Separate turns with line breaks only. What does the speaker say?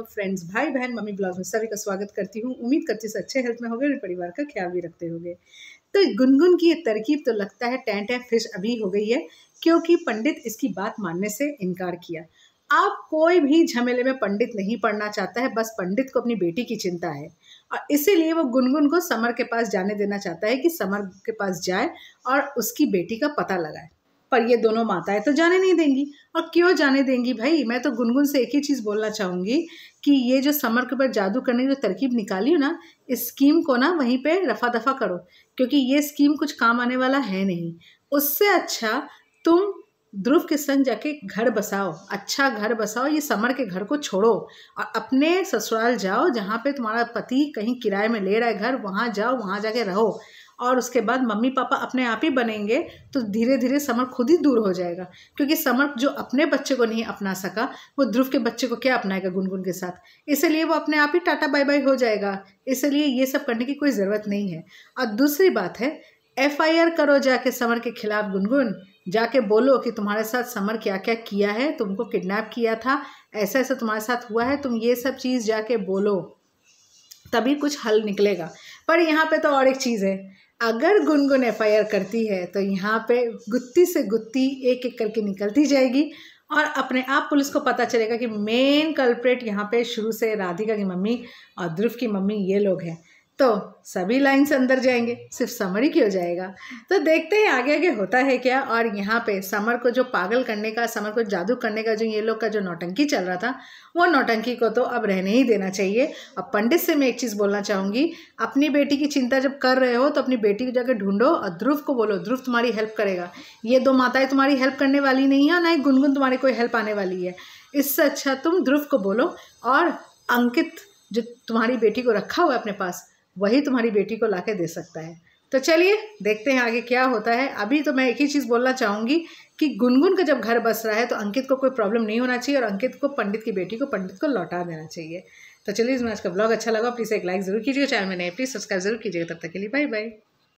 तो फ्रेंड्स भाई बहन मम्मी ब्लॉग में सभी का स्वागत करती हूँ उम्मीद करती हूँ अच्छे हेल्थ में होगे और परिवार का ख्याल भी रखते होंगे तो गुनगुन की ये तरकीब तो लगता है टेंट है फिश अभी हो गई है क्योंकि पंडित इसकी बात मानने से इनकार किया आप कोई भी झमेले में पंडित नहीं पढ़ना चाहता है बस पंडित को अपनी बेटी की चिंता है और इसीलिए वो गुनगुन को समर के पास जाने देना चाहता है कि समर के पास जाए और उसकी बेटी का पता लगाए पर ये दोनों माताएं तो जाने नहीं देंगी और क्यों जाने देंगी भाई मैं तो गुनगुन से एक ही चीज़ बोलना चाहूँगी कि ये जो समर के ऊपर जादू करने की जो तरकीब निकाली हो ना इस स्कीम को ना वहीं पे रफा दफा करो क्योंकि ये स्कीम कुछ काम आने वाला है नहीं उससे अच्छा तुम ध्रुव के संग जाके घर बसाओ अच्छा घर बसाओ ये समर के घर को छोड़ो और अपने ससुराल जाओ जहाँ पे तुम्हारा पति कहीं किराए में ले रहा है घर वहाँ जाओ वहाँ जाके रहो और उसके बाद मम्मी पापा अपने आप ही बनेंगे तो धीरे धीरे समर खुद ही दूर हो जाएगा क्योंकि समर जो अपने बच्चे को नहीं अपना सका वो ध्रुव के बच्चे को क्या अपनाएगा गुनगुन के साथ इसलिए वो अपने आप ही टाटा बाय बाय हो जाएगा इसलिए ये सब करने की कोई ज़रूरत नहीं है और दूसरी बात है एफआईआर करो जाके समर के खिलाफ गुनगुन जाके बोलो कि तुम्हारे साथ समर क्या क्या किया है तुमको किडनैप किया था ऐसा ऐसा तुम्हारे साथ हुआ है तुम ये सब चीज़ जाके बोलो तभी कुछ हल निकलेगा पर यहाँ पे तो और एक चीज़ है अगर गुनगुन एफ करती है तो यहाँ पे गुत्ती से गुत्ती एक एक करके निकलती जाएगी और अपने आप पुलिस को पता चलेगा कि मेन कल्प्रेट यहाँ पे शुरू से राधिका की मम्मी और ध्रुव की मम्मी ये लोग हैं तो सभी लाइंस अंदर जाएंगे सिर्फ समरी ही क्यों जाएगा तो देखते हैं आगे आगे होता है क्या और यहाँ पे समर को जो पागल करने का समर को जादू करने का जो ये लोग का जो नौटंकी चल रहा था वो नौटंकी को तो अब रहने ही देना चाहिए अब पंडित से मैं एक चीज़ बोलना चाहूँगी अपनी बेटी की चिंता जब कर रहे हो तो अपनी बेटी को जाकर ढूंढो और ध्रुव को बोलो ध्रुव तुम्हारी हेल्प करेगा ये दो माताएं तुम्हारी हेल्प करने वाली नहीं है और ना ही गुनगुन तुम्हारी कोई हेल्प आने वाली है इससे अच्छा तुम ध्रुव को बोलो और अंकित जो तुम्हारी बेटी को रखा हुआ है अपने पास वही तुम्हारी बेटी को ला दे सकता है तो चलिए देखते हैं आगे क्या होता है अभी तो मैं एक ही चीज़ बोलना चाहूँगी कि गुनगुन का जब घर बस रहा है तो अंकित को कोई प्रॉब्लम नहीं होना चाहिए और अंकित को पंडित की बेटी को पंडित को लौटा देना चाहिए तो चलिए इसमें आज का ब्लॉग अच्छा लगा प्लीज़ एक लाइक ज़रूर कीजिएगा चैनल में नहीं प्लीज़ सब्सक्राइब जरूर कीजिएगा तब तक के लिए बाय बाय